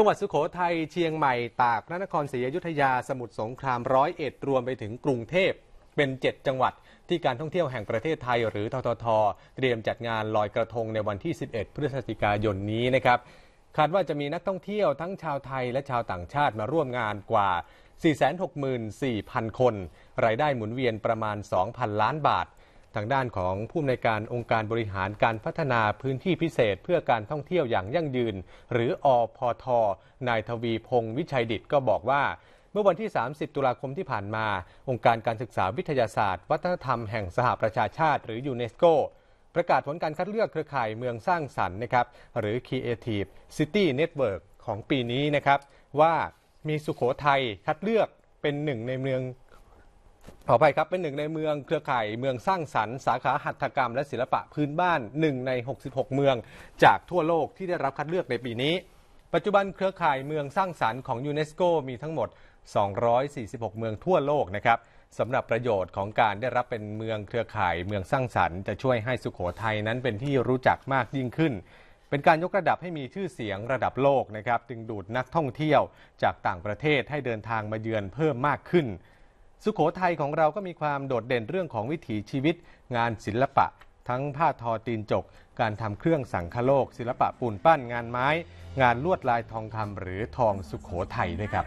จังหวัดสุโขทัยเชียงใหม่ตากพระนครศรีอยุธยาสมุทรสงครามร้อยเอ็ดรวมไปถึงกรุงเทพ เป็น 7 จังหวัดที่การท่องเที่ยวแห่งประเทศไทยหรือทททเตรียมจัดงานลอยกระทงในวันที่ 11 พฤศจิกายนนี้นะครับคาดว่าจะมีนักท่องเที่ยวทั้งชาวไทยและชาวต่างชาติมาร่วมงานกว่า 464,000 คน รายได้หมุนเวียนประมาณ 2,000 ล้านบาททางด้านของผู้อำนวยการองค์การบริหารการพัฒนาพื้นที่พิเศษเพื่อการท่องเที่ยวอย่างยั่งยืน หรืออพท นายทวีพงศ์วิชัยดิตก็บอกว่า เมื่อวันที่ 30 ตุลาคมที่ผ่านมา องค์การการศึกษาวิทยาศาสตร์ วัฒนธรรมแห่งสหประชาชาติ หรือยูเนสโกประกาศผลการคัดเลือกเครือข่ายเมืองสร้างสรรค์นะครับหรือ Creative City Network ของปีนี้นะครับว่ามีสุขโขทัยคัดเลือกเป็นหนึ่งในเมืองขออภัยครับเป็นหนึ่งในเมืองเครือข่ายเมืองสร้างสรรค์สาขาหัตถกรรมและศิลปะพื้นบ้านหนึ่งใน 66 เมือง จากทั่วโลกที่ได้รับคัดเลือกในปีนี้ ปัจจุบันเครือข่ายเมืองสร้างสรรค์ของยูเนสโกมีทั้งหมด 246 เมืองทั่วโลกนะครับสำหรับประโยชน์ของการได้รับเป็นเมืองเครือข่ายเมืองสร้างสรรค์จะช่วยให้สุขโขทัยนั้นเป็นที่รู้จักมากยิ่งขึ้น เป็นการยกระดับให้มีชื่อเสียงระดับโลกนะครับดึงดูดนักท่องเที่ยวจากต่างประเทศให้เดินทางมาเยือนเพิ่มมากขึ้นสุขโขทัยของเราก็มีความโดดเด่นเรื่องของวิถีชีวิต งานศิลปะ ทั้งผ้าทอตีนจก การทำเครื่องสังคโลก ศิลปะปูนปั้นงานไม้ งานลวดลายทองคำหรือทองสุขโขทัยด้วยครับ